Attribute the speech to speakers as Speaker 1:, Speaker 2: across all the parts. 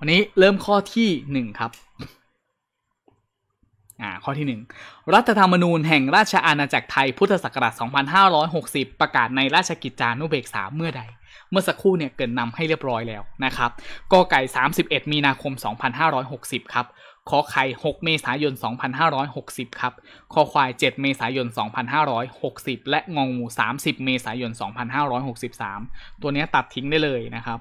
Speaker 1: วันนี้เริ่มข้อที่ 1 ครับ อ่า ข้อที่ 1 รัฐธรรมนูญแห่งราชอาณาจักรไทยพุทธศักราช2560 ประกาศในราชกิจจานุเบกษาเมื่อใด เมื่อสักครู่เนี่ยเกินนำให้เรียบร้อยแล้วนะครับกไก่ 31 มีนาคม 2560 ครับ ขอไข่6 เมษายน 2560 ครับขอควาย 7 เมษายน 2560 และงองงู 30 เมษายน 2563 ตัวนี้ตัดทิ้งได้เลยนะครับ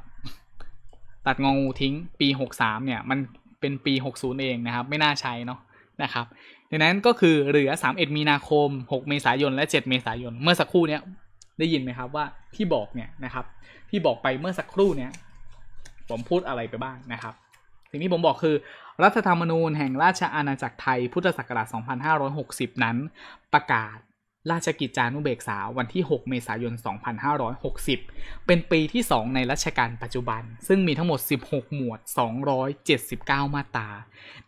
Speaker 1: ตัดงองูทิ้งปี 63เนี่ยมันเป็นปี 60 เองนะครับไม่น่าใช้เนาะนะครับดังนั้นก็คือเหลือ31มีนาคม 6 เมษายน และ 7 เมษายน เมื่อสักครู่เนี้ยได้ยินไหมครับว่าที่บอกเนี่ยนะครับที่บอกไปเมื่อสักครู่เนี้ยผมพูดอะไรไปบ้างนะครับ สิ่งที่ผมบอกคือ รัฐธรรมนูญแห่งราชอาณาจักรไทยพุทธศักราช2560 นั้นประกาศราชกิจจานุเบกษาวันที่ 6 เมษายน 2560 เป็นปีที่ 2 ในรัชกาลปัจจุบัน ซึ่งมีทั้งหมด 16 หมวด 279 มาตรา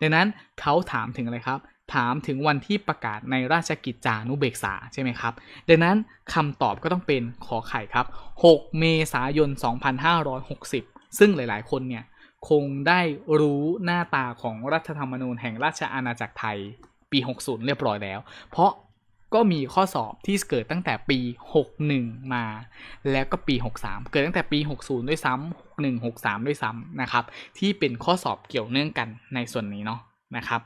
Speaker 1: ดังนั้นเขาถามถึงอะไรครับ ถามถึงวันที่ประกาศในราชกิจจานุเบกษาใช่ไหม ครับดังนั้นคำตอบก็ต้องเป็นขอไข่ครับ 6 เมษายน 2560 ซึ่งหลายๆ คนเนี่ยคงได้รู้หน้าตาของรัฐธรรมนูญแห่งราชอาณาจักรไทยปี 60 เรียบร้อยแล้ว เพราะก็มีข้อสอบที่เกิดตั้งแต่ปี 61 มา แล้วก็ปี 63 เกิดตั้งแต่ปี 60 ด้วยซ้ำ61 63 ด้วยซ้ำนะครับ ที่เป็นข้อสอบเกี่ยวเนื่องกันในส่วนนี้เนาะนะครับ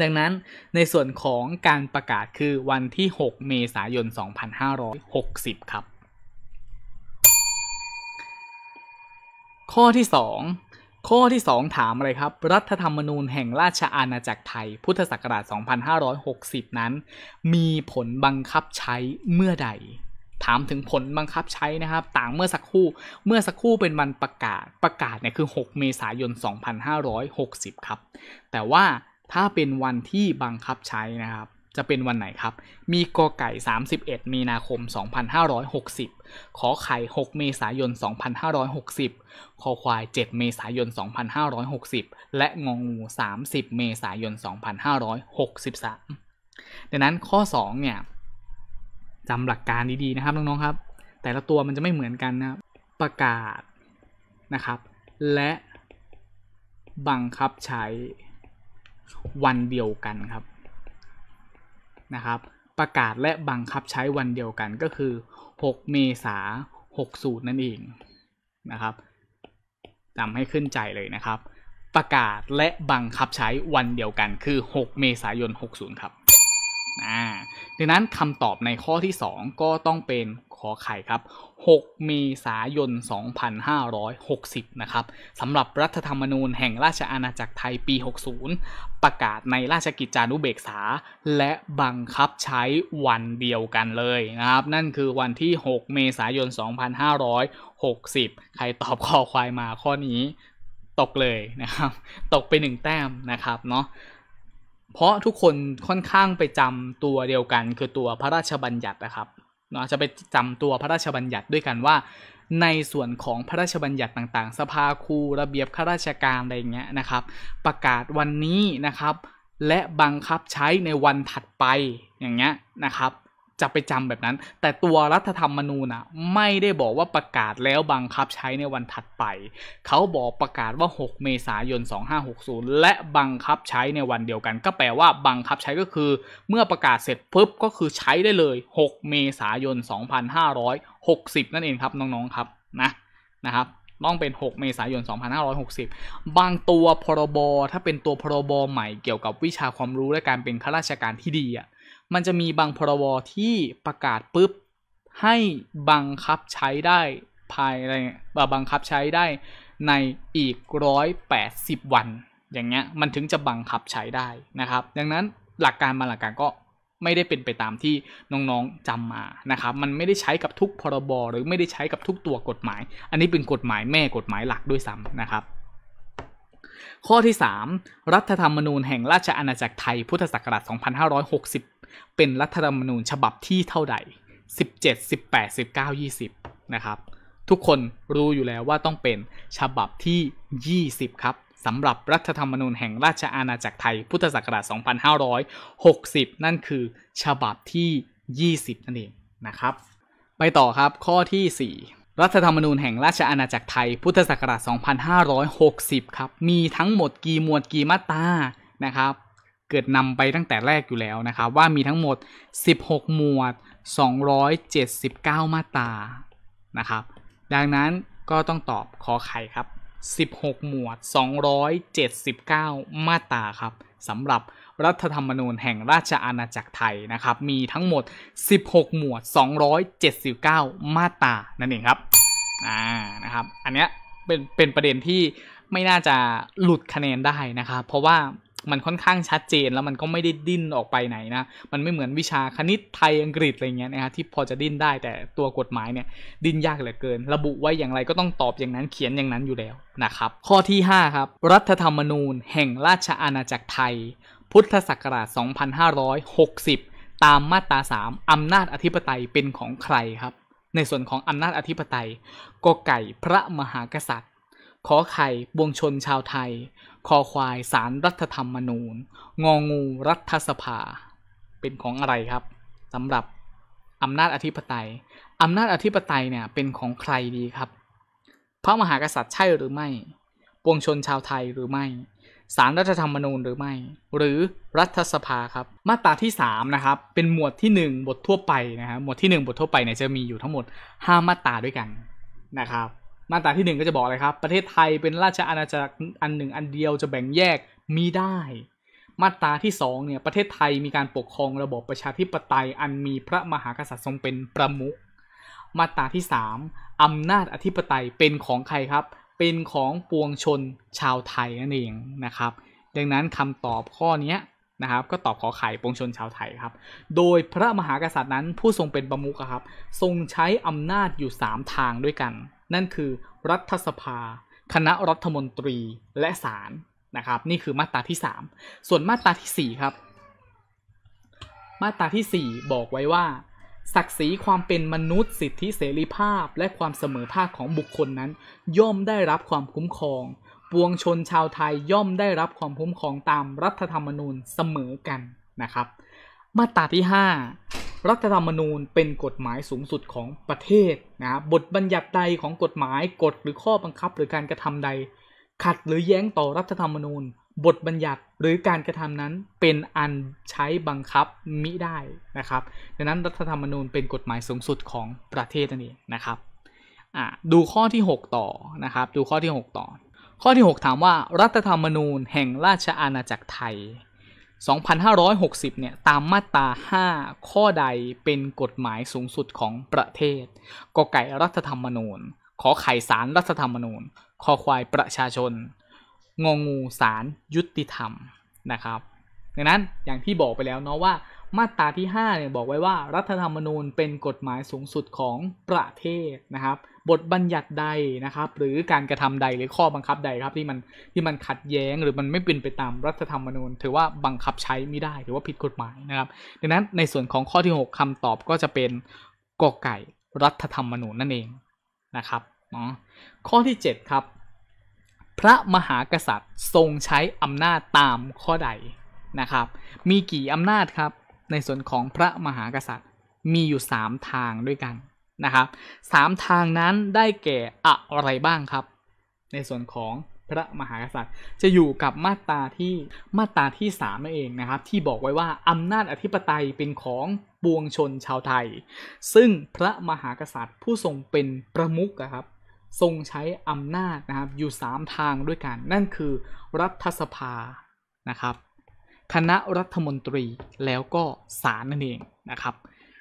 Speaker 1: ดังนั้นในส่วนของการประกาศคือวันที่ 6 เมษายน 2560 ครับ ข้อที่ 2ข้อที่ 2 ถามอะไร ครับ รัฐธรรมนูญแห่งราชอาณาจักรไทย พุทธศักราช 2560 นั้น มีผลบังคับใช้เมื่อใด ถามถึงผลบังคับใช้นะครับ ต่างเมื่อสักครู่เมื่อสักครู่เป็นวันประกาศประกาศเนี่ยคือ 6 เมษายน 2560 ครับ แต่ว่าถ้าเป็นวันที่บังคับใช้นะครับจะเป็นวันไหนครับ มีกอไก่ 31 มีนาคม 2560 ขอไข่ 6 เมษายน 2560คอควาย 7 เมษายน 2560 และงองู 30 เมษายน 2563 ดังนั้นข้อ 2 เนี่ยจำหลักการดีๆนะครับ น้อง ๆ ครับ แต่ละตัวมันจะไม่เหมือนกันนะประกาศนะครับ และบังคับใช้วันเดียวกัน ครับนะครับประกาศและบังคับใช้วันเดียวกันก็คือ 6 เมษา60 นั่นเอง นะครับจำให้ขึ้นใจเลยนะครับ ประกาศและบังคับใช้วันเดียวกันคือ 6 เมษายน 60 ครับอ่าดังนั้นคำตอบในข้อที่ 2 ก็ต้องเป็นขอไข่ครับ 6 เมษายน 2560 นะครับสำหรับรัฐธรรมนูญแห่งราชอาณาจักรไทยปี 60 ประกาศในราชกิจจานุเบกษา และบังคับใช้วันเดียวกันเลยนะครับ นั่นคือวันที่ 6 เมษายน 2560 ใครตอบข้อควายมาข้อนี้ ตกเลยนะครับ ตกไปหนึ่งแต้มนะครับเนาะเพราะทุกคนค่อนข้างไปจำตัวเดียวกันคือตัวพระราชบัญญัตินะครับเนาะจะไปจำตัวพระราชบัญญัติด้วยกันว่า ในส่วนของพระราชบัญญัติต่างๆ สภาครูระเบียบข้าราชการอะไรเงี้ยนะครับ ประกาศวันนี้นะครับ และบังคับใช้ในวันถัดไปอย่างเงี้ยนะครับจะไปจำแบบนั้น แต่ตัวรัฐธรรมนูญนะไม่ได้บอกว่าประกาศแล้วบังคับใช้ในวันถัดไป เขาบอกประกาศว่า 6 เมษายน 2560 และบังคับใช้ในวันเดียวกัน ก็แปลว่าบังคับใช้ก็คือเมื่อประกาศเสร็จปุ๊บ ก็คือใช้ได้เลย 6 เมษายน 2560 นั่นเองครับน้องๆครับนะนะครับต้องเป็น 6 เมษายน 2560 บางตัวพรบ ถ้าเป็นตัวพรบ ใหม่เกี่ยวกับวิชาความรู้และการเป็นข้าราชการที่ดีอ่ะมันจะมีบางพรบที่ประกาศปุ๊บให้บังคับใช้ได้ภายในบังคับใช้ได้ในอีกร้อยแปดสิบวัน อย่างเงี้ยมันถึงจะบังคับใช้ได้นะครับ ดังนั้นหลักการมาหลักการก็ไม่ได้เป็นไปตามที่น้องๆจำมานะครับมันไม่ได้ใช้กับทุกพรบรหรือไม่ได้ใช้กับทุกตัวกฎหมาย อันนี้เป็นกฎหมายแม่กฎหมายหลักด้วยซ้ำนะครับ ข้อที่ 3 รัฐธรรมนูญแห่งราชอาณาจักรไทยพุทธศักราช2560เป็นรัฐธรรมนูญฉบับที่เท่าใด 17 18 19 20 นะครับ ทุกคนรู้อยู่แล้วว่าต้องเป็นฉบับที่ 20 ครับ สำหรับ รัฐธรรมนูญแห่งราชอาณาจักรไทย พุทธศักราช 2560 นั่นคือฉบับที่ 20 นั่นเองนะครับ ไปต่อครับ ข้อที่ 4 รัฐธรรมนูญแห่งราชอาณาจักรไทย พุทธศักราช 2560 ครับ มีทั้งหมดกี่หมวดกี่มาตรานะครับเกิดนำไปตั้งแต่แรกอยู่แล้ว นะ ครับ ว่ามีทั้งหมด 16 หมวด 279 มาตรานะครับ ดังนั้นก็ต้องตอบขอไข่ครับ 16 หมวด 279 มาตราครับสำหรับรัฐธรรมนูญแห่งราชอาณาจักรไทยนะครับมีทั้งหมด 16 หมวด 279 มาตรานั่นเองครับอ่านะครับ อันเนี้ยเป็นเป็นประเด็นที่ไม่น่าจะหลุดคะแนนได้นะครับ เพราะว่ามันค่อนข้างชัดเจนแล้วมันก็ไม่ได้ดิ้นออกไปไหนนะ มันไม่เหมือนวิชาคณิตไทยอังกฤษอะไรเงี้ยนะฮะที่พอจะดิ้นได้แต่ตัวกฎหมายเนี่ย ดิ้นยากเหลือเกิน ระบุไว้อย่างไรก็ต้องตอบอย่างนั้นเขียนอย่างนั้นอยู่แล้วนะครับ ข้อที่ 5 ครับ รัฐธรรมนูญแห่งราชอาณาจักรไทย พุทธศักราช 2560 ตามมาตรา3อำนาจอธิปไตยเป็นของใครครับ ในส่วนของอำนาจอธิปไตยก็ไก่พระมหากษัตริย์ขอไข่บวงชนชาวไทยคอควายสารรัฐธรรมนูญงองูรัฐสภาเป็นของอะไรครับสำหรับอำนาจอธิปไตยอำนาจอธิปไตยเนี่ย เป็นของใครดีครับพระมหากษัตริย์ใช่หรือไม่ ปวงชนชาวไทยหรือไม่ สารรัฐธรรมนูญหรือไม่ หรือรัฐสภาครับ มาตราที่ 3 นะครับ เป็นหมวดที่ 1 บททั่วไปนะฮะหมวดที่1บททั่วไปเนี่ยจะมีอยู่ทั้งหมด5มาตราด้วยกันนะครับมาตราที่หนึ่งก็จะบอกเลยครับ ประเทศไทยเป็นราชอาณาจักรอันหนึ่ง อันเดียวจะแบ่งแยกมีได้ มาตราที่สองเนี่ยประเทศไทยมีการปกครองระบบประชาธิปไตยอันมีพระมหากษัตริย์ทรงเป็นประมุข มาตราที่สามอำนาจอธิปไตยเป็นของใครครับ เป็นของปวงชนชาวไทยนั่นเองนะครับ ดังนั้นคำตอบข้อนี้นะครับก็ตอบขอไข่ปวงชนชาวไทยครับ โดยพระมหากษัตริย์นั้นผู้ทรงเป็นประมุขครับทรงใช้อำนาจอยู่ 3 ทางด้วยกันนั่นคือรัฐสภา คณะรัฐมนตรีและศาลนะครับ นี่คือมาตราที่ 3 ส่วนมาตราที่ 4 ครับ มาตราที่ 4 บอกไว้ว่าศักดิ์ศรีความเป็นมนุษย์สิทธิเสรีภาพ และความเสมอภาคของบุคคลนั้น ย่อมได้รับความคุ้มครอง ปวงชนชาวไทยย่อมได้รับความคุ้มครองตามรัฐธรรมนูญเสมอกันนะครับ มาตราที่5รัฐธรรมนูญ เป็นกฎหมายสูงสุดของประเทศนะบทบัญญัติใดของกฎหมายกฎหรือข้อบังคับ หรือการกระทำใด ขัดหรือแย้งต่อรัฐธรรมนูญ บทบัญญัติหรือการกระทำนั้นเป็นอันใช้บังคับมิได้นะครับดังนั้นรัฐธรรมนูญเป็นกฎหมายสูงสุดของประเทศนั่นเองนะครับดูข้อที่ 6 ต่อนะครับดูข้อที่6ต่อข้อที่ 6 ถามว่ารัฐธรรมนูญแห่งราชอาณาจักรไทย2560 เนี่ยตามมาตรา 5 ข้อใดเป็นกฎหมายสูงสุดของประเทศ กไก่รัฐธรรมนูญขอไข่สารรัฐธรรมนูญขอควายประชาชน งงูสารยุติธรรมนะครับ ดังนั้นอย่างที่บอกไปแล้วเนาะว่ามาตราที่5เนี่ยบอกไว้ว่ารัฐธรรมนูญเป็นกฎหมายสูงสุดของประเทศนะครับ บทบัญญัติใดนะครับ หรือการกระทำใดหรือข้อบังคับใดครับที่มันที่มันขัดแย้ง หรือมันไม่เป็นไปตามรัฐธรรมนูญ ถือว่าบังคับใช้ไม่ได้ถือว่าผิดกฎหมายนะครับ ดังนั้นในส่วนของข้อที่ 6 คำตอบก็จะเป็นกอไก่รัฐธรรมนูญนั่นเองนะครับเนาะข้อที่ 7 ครับ พระมหากษัตริย์ทรงใช้อำนาจตามข้อใดนะครับ มีกี่อำนาจครับในส่วนของพระมหากษัตริย์มีอยู่3ทางด้วยกันนะครับสามทางนั้นได้แก่อะไรบ้างครับ ในส่วนของพระมหากษัตริย์ จะอยู่กับมาตราที่มาตราที่3นั่นเองนะครับ ที่บอกไว้ว่าอำนาจอธิปไตยเป็นของปวงชนชาวไทย ซึ่งพระมหากษัตริย์ผู้ทรงเป็นประมุขครับ ทรงใช้อำนาจนะครับอยู่3ทางด้วยกัน นั่นคือรัฐสภานะครับคณะรัฐมนตรีแล้วก็ศาลนั่นเองนะครับ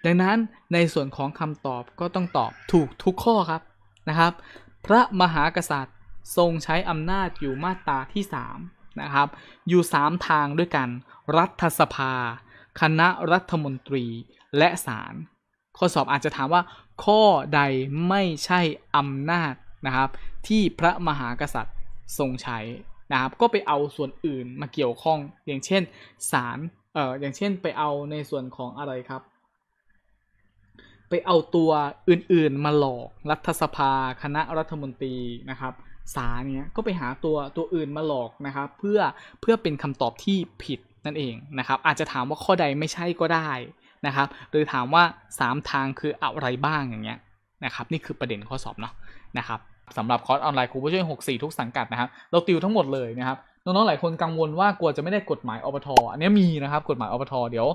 Speaker 1: ดังนั้นในส่วนของคำตอบก็ต้องตอบถูกทุกข้อครับนะครับ พระมหากษัตริย์ทรงใช้อำนาจอยู่มาตราที่3นะครับ อยู่3ทางด้วยกันรัฐสภาคณะรัฐมนตรีและศาลข้อสอบอาจจะถามว่าข้อใดไม่ใช่อำนาจนะครับ ที่พระมหากษัตริย์ทรงใช้นะครับก็ไปเอาส่วนอื่นมาเกี่ยวข้อง อย่างเช่นสารเอ่ออย่างเช่นไปเอาในส่วนของอะไรครับ ไปเอาตัวอื่นๆ มาหลอกรัฐสภาคณะรัฐมนตรีนะครับ สารเนี้ยก็ไปหาตัวตัวอื่นมาหลอกนะครับ เพื่อเพื่อเป็นคำตอบที่ผิดนั่นเองนะครับ อาจจะถามว่าข้อใดไม่ใช่ก็ได้นะครับหรือถามว่า3ทางคืออะไรบ้างอย่างเงี้ยนะครับ นี่คือประเด็นข้อสอบเนาะนะครับสำหรับคอร์สออนไลน์ครูผู้ช่วย64 ทุกสังกัดนะครับ เราติวทั้งหมดเลยนะครับ น้องๆหลายคนกังวลว่า กลัวจะไม่ได้กฎหมายอปท อันนี้มี นะครับกฎหมายอปท เดี๋ยว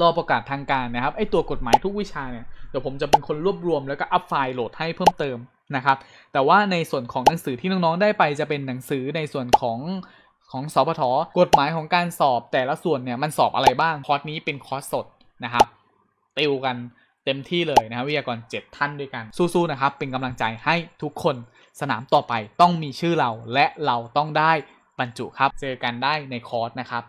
Speaker 1: รอประกาศทางการนะครับ ไอตัวกฎหมายทุกวิชาเนี่ยเดี๋ยว ผมจะเป็นคนรวบรวมแล้วก็อัพไฟล์ โหลดให้เพิ่มเติมนะครับ แต่ว่าในส่วนของหนังสือที่น้องๆได้ไปจะเป็นหนังสือในส่วนของของสอพท กฎหมายของการสอบแต่ละส่วนเนี่ยมันสอบอะไรบ้างคอร์สนี้เป็นคอร์สสดนะครับติวกันเต็มที่เลยนะครับวิทยากร 7 ท่านด้วยกันสู้ๆนะครับ เป็นกำลังใจให้ทุกคนสนามต่อไปต้องมีชื่อเราและเราต้องได้บรรจุครับเจอกันได้ในคอร์สนะครับ